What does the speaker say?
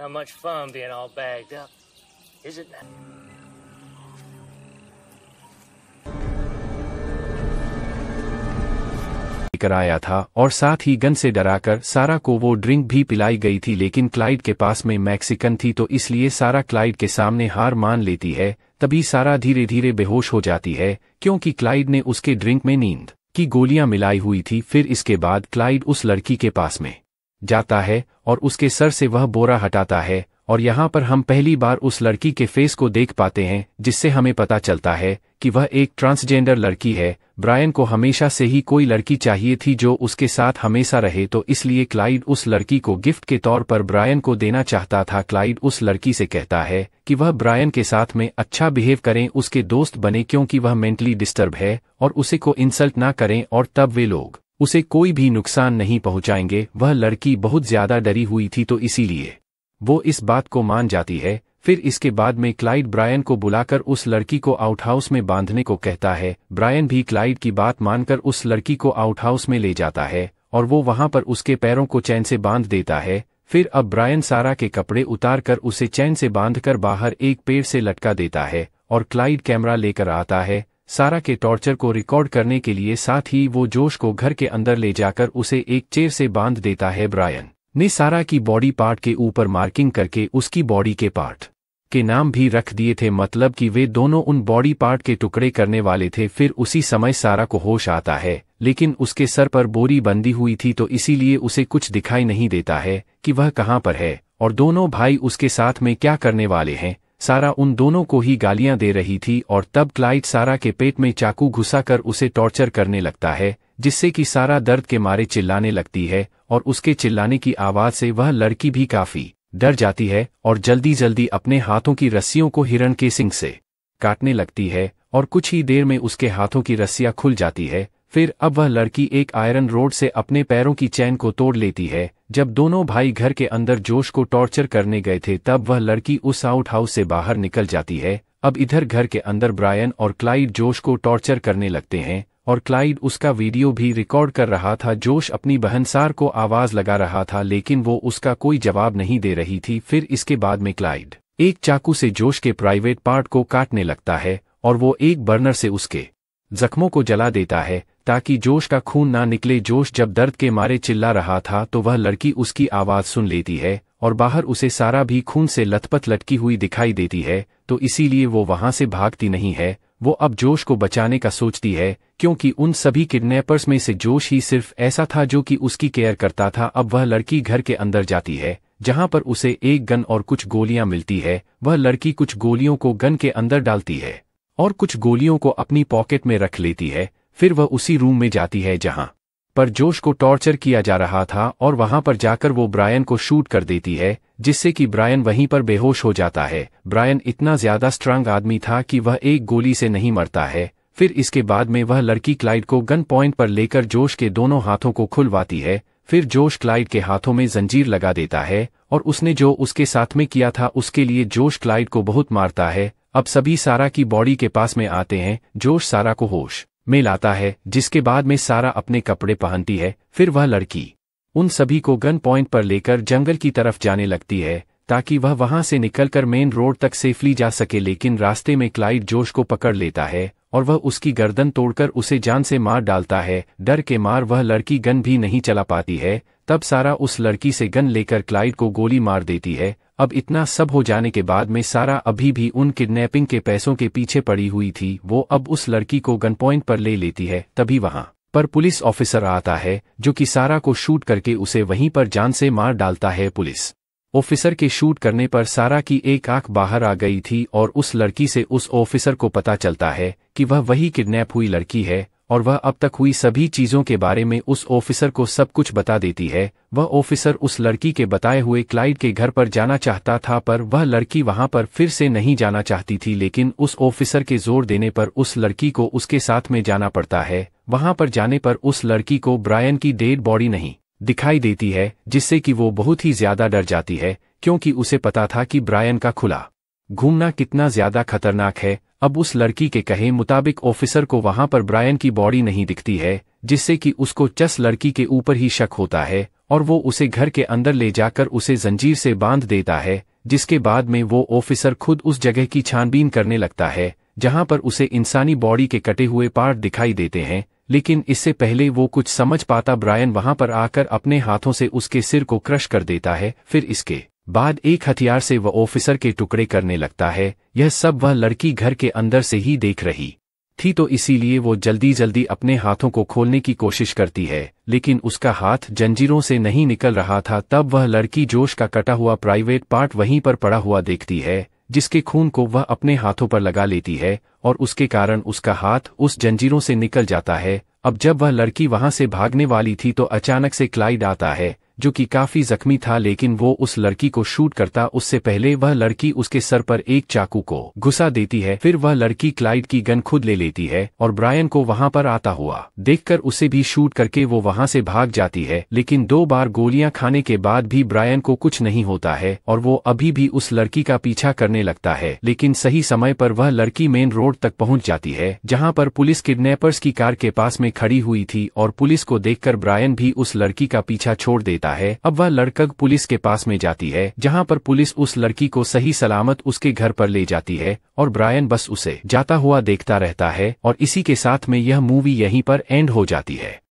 Not much fun being all bagged up, is it? कराया था और साथ ही गन से डराकर सारा को वो ड्रिंक भी पिलाई गई थी लेकिन क्लाइड के पास में मैक्सिकन थी तो इसलिए सारा क्लाइड के सामने हार मान लेती है तभी सारा धीरे धीरे बेहोश हो जाती है क्योंकि क्लाइड ने उसके ड्रिंक में नींद की गोलियां मिलाई हुई थी फिर इसके बाद क्लाइड उस लड़की के पास में जाता है और उसके सर से वह बोरा हटाता है और यहाँ पर हम पहली बार उस लड़की के फेस को देख पाते हैं जिससे हमें पता चलता है कि वह एक ट्रांसजेंडर लड़की है ब्रायन को हमेशा से ही कोई लड़की चाहिए थी जो उसके साथ हमेशा रहे तो इसलिए क्लाइड उस लड़की को गिफ्ट के तौर पर ब्रायन को देना चाहता था क्लाइड उस लड़की से कहता है कि वह ब्रायन के साथ में अच्छा बिहेव करें उसके दोस्त बने क्योंकि वह मेंटली डिस्टर्ब है और उसे को इंसल्ट ना करें और तब वे लोग उसे कोई भी नुकसान नहीं पहुंचाएंगे वह लड़की बहुत ज्यादा डरी हुई थी तो इसीलिए वो इस बात को मान जाती है फिर इसके बाद में क्लाइड ब्रायन को बुलाकर उस लड़की को आउटहाउस में बांधने को कहता है ब्रायन भी क्लाइड की बात मानकर उस लड़की को आउटहाउस में ले जाता है और वो वहां पर उसके पैरों को चैन से बांध देता है फिर अब ब्रायन सारा के कपड़े उतार कर उसे चैन से बांधकर बाहर एक पेड़ से लटका देता है और क्लाइड कैमरा लेकर आता है सारा के टॉर्चर को रिकॉर्ड करने के लिए साथ ही वो जोश को घर के अंदर ले जाकर उसे एक चेयर से बांध देता है ब्रायन ने सारा की बॉडी पार्ट के ऊपर मार्किंग करके उसकी बॉडी के पार्ट के नाम भी रख दिए थे मतलब कि वे दोनों उन बॉडी पार्ट के टुकड़े करने वाले थे फिर उसी समय सारा को होश आता है लेकिन उसके सर पर बोरी बंदी हुई थी तो इसीलिए उसे कुछ दिखाई नहीं देता है कि वह कहाँ पर है और दोनों भाई उसके साथ में क्या करने वाले हैं सारा उन दोनों को ही गालियां दे रही थी और तब क्लाइट सारा के पेट में चाकू घुसाकर उसे टॉर्चर करने लगता है जिससे कि सारा दर्द के मारे चिल्लाने लगती है और उसके चिल्लाने की आवाज़ से वह लड़की भी काफ़ी डर जाती है और जल्दी जल्दी अपने हाथों की रस्सियों को हिरण के सिंह से काटने लगती है और कुछ ही देर में उसके हाथों की रस्सियां खुल जाती है फिर अब वह लड़की एक आयरन रोड से अपने पैरों की चैन को तोड़ लेती है जब दोनों भाई घर के अंदर जोश को टॉर्चर करने गए थे तब वह लड़की उस आउट हाउस से बाहर निकल जाती है अब इधर घर के अंदर ब्रायन और क्लाइड जोश को टॉर्चर करने लगते हैं और क्लाइड उसका वीडियो भी रिकॉर्ड कर रहा था जोश अपनी बहनसार को आवाज़ लगा रहा था लेकिन वो उसका कोई जवाब नहीं दे रही थी फिर इसके बाद में क्लाइड एक चाकू से जोश के प्राइवेट पार्ट को काटने लगता है और वो एक बर्नर से उसके जख्मों को जला देता है ताकि जोश का खून ना निकले जोश जब दर्द के मारे चिल्ला रहा था तो वह लड़की उसकी आवाज़ सुन लेती है और बाहर उसे सारा भी खून से लथपथ लटकी हुई दिखाई देती है तो इसीलिए वो वहाँ से भागती नहीं है वो अब जोश को बचाने का सोचती है क्योंकि उन सभी किडनैपर्स में से जोश ही सिर्फ ऐसा था जो कि उसकी केयर करता था अब वह लड़की घर के अंदर जाती है जहां पर उसे एक गन और कुछ गोलियां मिलती है वह लड़की कुछ गोलियों को गन के अंदर डालती है और कुछ गोलियों को अपनी पॉकेट में रख लेती है फिर वह उसी रूम में जाती है जहां पर जोश को टॉर्चर किया जा रहा था और वहां पर जाकर वो ब्रायन को शूट कर देती है जिससे कि ब्रायन वहीं पर बेहोश हो जाता है ब्रायन इतना ज्यादा स्ट्रांग आदमी था कि वह एक गोली से नहीं मरता है फिर इसके बाद में वह लड़की क्लाइड को गन पॉइंट पर लेकर जोश के दोनों हाथों को खुलवाती है फिर जोश क्लाइड के हाथों में जंजीर लगा देता है और उसने जो उसके साथ में किया था उसके लिए जोश क्लाइड को बहुत मारता है अब सभी सारा की बॉडी के पास में आते हैं जोश सारा को होश में लाता है जिसके बाद में सारा अपने कपड़े पहनती है फिर वह लड़की उन सभी को गन पॉइंट पर लेकर जंगल की तरफ जाने लगती है ताकि वह वहां से निकलकर मेन रोड तक सेफली जा सके लेकिन रास्ते में क्लाइड जोश को पकड़ लेता है और वह उसकी गर्दन तोड़कर उसे जान से मार डालता है डर के मार वह लड़की गन भी नहीं चला पाती है तब सारा उस लड़की से गन लेकर क्लाइड को गोली मार देती है अब इतना सब हो जाने के बाद में सारा अभी भी उन किडनैपिंग के पैसों के पीछे पड़ी हुई थी वो अब उस लड़की को गन पॉइंट पर ले लेती है तभी वहां पर पुलिस ऑफिसर आता है जो कि सारा को शूट करके उसे वहीं पर जान से मार डालता है पुलिस ऑफिसर के शूट करने पर सारा की एक आंख बाहर आ गई थी और उस लड़की से उस ऑफिसर को पता चलता है कि वह वही किडनैप हुई लड़की है और वह अब तक हुई सभी चीज़ों के बारे में उस ऑफिसर को सब कुछ बता देती है वह ऑफिसर उस लड़की के बताए हुए क्लाइड के घर पर जाना चाहता था पर वह लड़की वहां पर फिर से नहीं जाना चाहती थी लेकिन उस ऑफिसर के जोर देने पर उस लड़की को उसके साथ में जाना पड़ता है वहां पर जाने पर उस लड़की को ब्रायन की डेड बॉडी नहीं दिखाई देती है जिससे कि वो बहुत ही ज्यादा डर जाती है क्योंकि उसे पता था कि ब्रायन का खुला घूमना कितना ज्यादा खतरनाक है अब उस लड़की के कहे मुताबिक ऑफिसर को वहां पर ब्रायन की बॉडी नहीं दिखती है जिससे कि उसको चस लड़की के ऊपर ही शक होता है और वो उसे घर के अंदर ले जाकर उसे जंजीर से बांध देता है जिसके बाद में वो ऑफिसर खुद उस जगह की छानबीन करने लगता है जहां पर उसे इंसानी बॉडी के कटे हुए पार्ट दिखाई देते हैं लेकिन इससे पहले वो कुछ समझ पाता ब्रायन वहां पर आकर अपने हाथों से उसके सिर को क्रश कर देता है फिर इसके बाद एक हथियार से वह ऑफिसर के टुकड़े करने लगता है यह सब वह लड़की घर के अंदर से ही देख रही थी तो इसीलिए वो जल्दी जल्दी अपने हाथों को खोलने की कोशिश करती है लेकिन उसका हाथ जंजीरों से नहीं निकल रहा था तब वह लड़की जोश का कटा हुआ प्राइवेट पार्ट वहीं पर पड़ा हुआ देखती है जिसके खून को वह अपने हाथों पर लगा लेती है और उसके कारण उसका हाथ उस जंजीरों से निकल जाता है अब जब वह लड़की वहां से भागने वाली थी तो अचानक से क्लाइड आता है जो कि काफी जख्मी था लेकिन वो उस लड़की को शूट करता उससे पहले वह लड़की उसके सर पर एक चाकू को घुसा देती है फिर वह लड़की क्लाइड की गन खुद ले लेती है और ब्रायन को वहां पर आता हुआ देखकर उसे भी शूट करके वो वहां से भाग जाती है लेकिन दो बार गोलियां खाने के बाद भी ब्रायन को कुछ नहीं होता है और वो अभी भी उस लड़की का पीछा करने लगता है लेकिन सही समय पर वह लड़की मेन रोड तक पहुंच जाती है जहां पर पुलिस किडनैपर्स की कार के पास में खड़ी हुई थी और पुलिस को देखकर ब्रायन भी उस लड़की का पीछा छोड़ देता जाता है अब वह लड़कग पुलिस के पास में जाती है जहां पर पुलिस उस लड़की को सही सलामत उसके घर पर ले जाती है और ब्रायन बस उसे जाता हुआ देखता रहता है और इसी के साथ में यह मूवी यहीं पर एंड हो जाती है